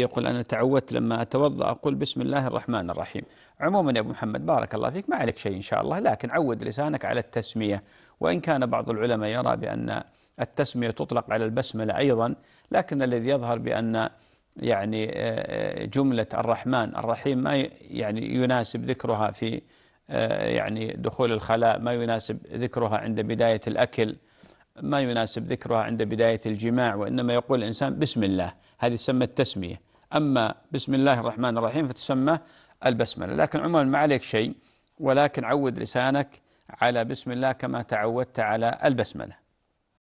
يقول أنا تعودت لما أتوضأ أقول بسم الله الرحمن الرحيم عموما يا أبو محمد بارك الله فيك ما عليك شيء إن شاء الله لكن عود لسانك على التسمية وإن كان بعض العلماء يرى بأن التسمية تطلق على البسملة أيضا لكن الذي يظهر بأن يعني آه، آه، جملة الرحمن الرحيم ما يعني يناسب ذكرها في آه، يعني دخول الخلاء ما يناسب ذكرها عند بداية الأكل ما يناسب ذكرها عند بداية الجماع وإنما يقول الإنسان بسم الله هذه تسمى التسمية أما بسم الله الرحمن الرحيم فتسمى البسملة لكن عموما ما عليك شيء ولكن عود لسانك على بسم الله كما تعودت على البسمله